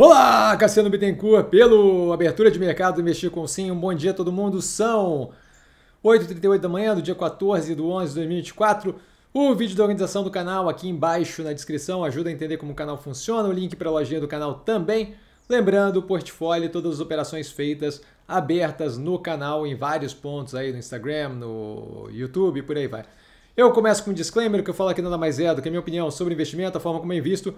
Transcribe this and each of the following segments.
Olá, Cassiano Bittencourt, pelo Abertura de Mercado Investir com Sim. Um bom dia a todo mundo. São 8h38 da manhã do dia 14 de 11 de 2024. O vídeo da organização do canal aqui embaixo na descrição ajuda a entender como o canal funciona. O link para a lojinha do canal também. Lembrando, o portfólio e todas as operações feitas abertas no canal em vários pontos aí no Instagram, no YouTube, por aí vai. Eu começo com um disclaimer que eu falo aqui nada mais é do que a minha opinião sobre investimento, a forma como eu é invisto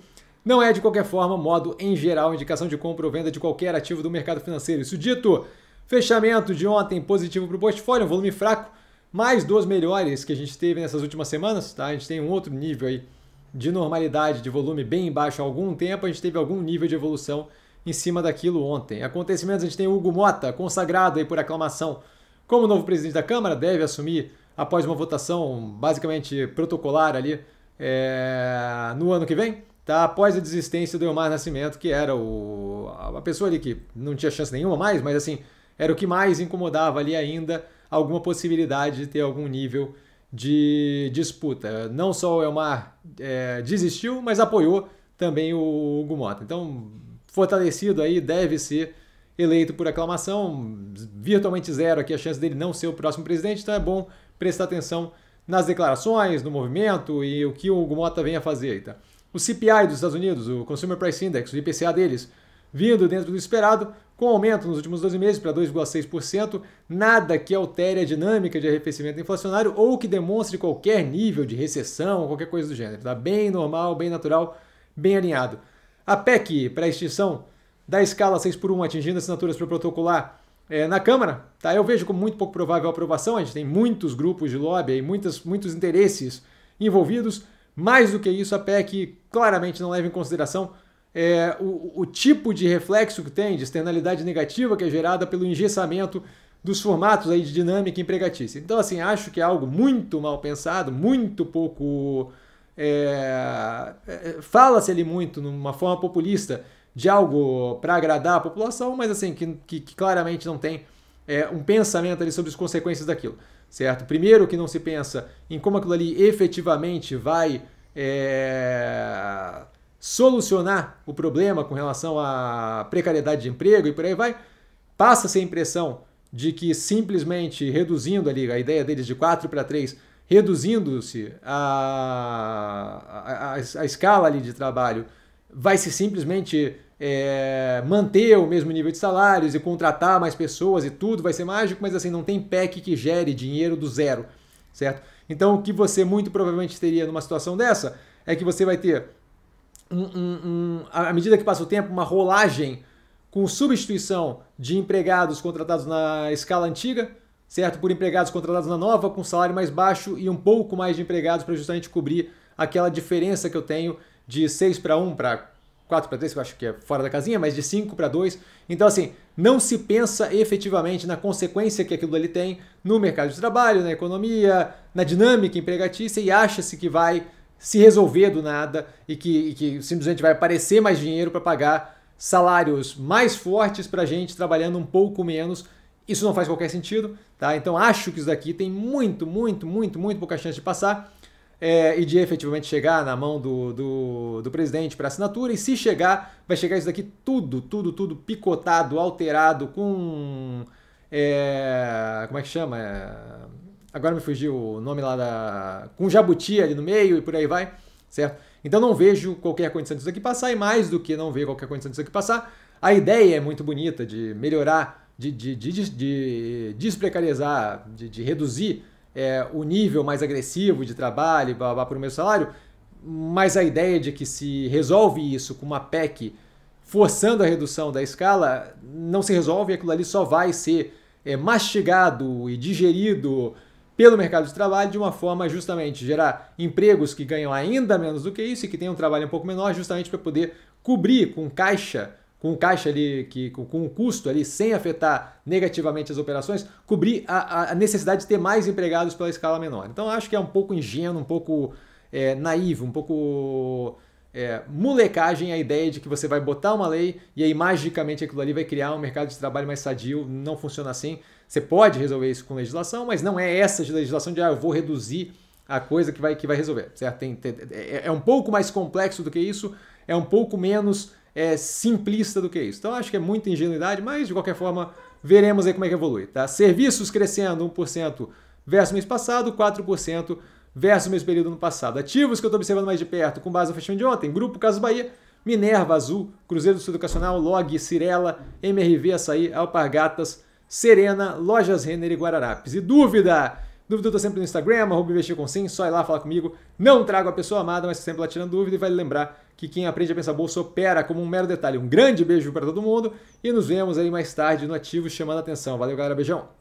não é, de qualquer forma, modo em geral indicação de compra ou venda de qualquer ativo do mercado financeiro. Isso dito, fechamento de ontem positivo para o portfólio, um volume fraco, mais duas melhores que a gente teve nessas últimas semanas. Tá? A gente tem um outro nível aí de normalidade, de volume bem baixo há algum tempo, a gente teve algum nível de evolução em cima daquilo ontem. Acontecimentos, a gente tem Hugo Mota, consagrado aí por aclamação como novo presidente da Câmara, deve assumir após uma votação basicamente protocolar ali é, no ano que vem tá? Após a desistência do Elmar Nascimento, que era o, a pessoa ali que não tinha chance nenhuma mais, mas assim, era o que mais incomodava ali ainda alguma possibilidade de ter algum nível de disputa. Não só o Elmar é, desistiu, mas apoiou também o Hugo Mota. Então, fortalecido aí, deve ser eleito por aclamação, virtualmente zero aqui a chance dele não ser o próximo presidente, então é bom prestar atenção nas declarações, no movimento e o que o Hugo Mota vem a fazer aí, tá? o CPI dos Estados Unidos, o Consumer Price Index, o IPCA deles, vindo dentro do esperado, com aumento nos últimos 12 meses para 2,6%, nada que altere a dinâmica de arrefecimento inflacionário ou que demonstre qualquer nível de recessão, qualquer coisa do gênero. Está bem normal, bem natural, bem alinhado. A PEC para a extinção da escala 6 por 1 atingindo assinaturas para protocolar é, na Câmara, tá? eu vejo como muito pouco provável a aprovação, a gente tem muitos grupos de lobby, muitas, muitos interesses envolvidos, mais do que isso, a PEC claramente não leva em consideração é, o, o tipo de reflexo que tem, de externalidade negativa que é gerada pelo engessamento dos formatos aí de dinâmica empregatícia. Então, assim, acho que é algo muito mal pensado, muito pouco. É, é Fala-se ali muito numa forma populista de algo para agradar a população, mas assim, que, que, que claramente não tem é, um pensamento ali sobre as consequências daquilo certo? Primeiro que não se pensa em como aquilo ali efetivamente vai é, solucionar o problema com relação à precariedade de emprego e por aí vai, passa-se a impressão de que simplesmente reduzindo ali, a ideia deles de 4 para 3, reduzindo-se a a, a, a, escala ali de trabalho, vai se simplesmente é, manter o mesmo nível de salários e contratar mais pessoas e tudo vai ser mágico, mas assim, não tem PEC que gere dinheiro do zero, certo? Então o que você muito provavelmente teria numa situação dessa é que você vai ter, um, um, um, à medida que passa o tempo, uma rolagem com substituição de empregados contratados na escala antiga, certo? Por empregados contratados na nova, com salário mais baixo e um pouco mais de empregados para justamente cobrir aquela diferença que eu tenho de 6 para 1 para 4 para 3, que eu acho que é fora da casinha, mas de 5 para 2. Então, assim, não se pensa efetivamente na consequência que aquilo ali tem no mercado de trabalho, na economia, na dinâmica empregatícia e acha-se que vai se resolver do nada e que, e que simplesmente vai aparecer mais dinheiro para pagar salários mais fortes para gente trabalhando um pouco menos. Isso não faz qualquer sentido, tá? Então acho que isso daqui tem muito, muito, muito, muito pouca chance de passar é, e de efetivamente chegar na mão do, do, do presidente para assinatura. E se chegar, vai chegar isso daqui tudo, tudo, tudo picotado, alterado, com. É, como é que chama? É, agora me fugiu o nome lá da. com jabuti ali no meio e por aí vai, certo? Então não vejo qualquer condição disso aqui passar, e mais do que não ver qualquer condição disso aqui passar, a ideia é muito bonita de melhorar, de, de, de, de desprecarizar, de, de reduzir é, o nível mais agressivo de trabalho blá, blá, por um mesmo salário, mas a ideia de que se resolve isso com uma PEC forçando a redução da escala, não se resolve, aquilo ali só vai ser é, mastigado e digerido pelo mercado de trabalho de uma forma justamente gerar empregos que ganham ainda menos do que isso e que tenham um trabalho um pouco menor, justamente para poder cobrir com caixa com caixa ali, que, com, com custo ali, sem afetar negativamente as operações, cobrir a, a necessidade de ter mais empregados pela escala menor. Então acho que é um pouco ingênuo, um pouco é, naivo, um pouco é, molecagem a ideia de que você vai botar uma lei e aí magicamente aquilo ali vai criar um mercado de trabalho mais sadio. Não funciona assim. Você pode resolver isso com legislação, mas não é essa de legislação de ah, eu vou reduzir a coisa que vai, que vai resolver. Certo? Tem, tem, é, é um pouco mais complexo do que isso, é um pouco menos é, simplista do que é isso. Então acho que é muita ingenuidade, mas de qualquer forma veremos aí como é que evolui. Tá? Serviços crescendo 1% versus mês passado, 4% versus mês período no passado. Ativos que eu estou observando mais de perto com base no fechamento de ontem, Grupo Caso Bahia, Minerva Azul, Cruzeiro do Sul Educacional, Log, Cirela, MRV Açaí, Alpargatas, Serena, Lojas Renner e Guararapes. E dúvida? Dúvida eu tô sempre no Instagram, arroba investir com sim, só ir lá falar comigo. Não trago a pessoa amada, mas sempre lá tirando dúvida e vai vale lembrar que quem aprende a pensar bolsa opera como um mero detalhe. Um grande beijo para todo mundo e nos vemos aí mais tarde no Ativo chamando a atenção. Valeu, galera, beijão.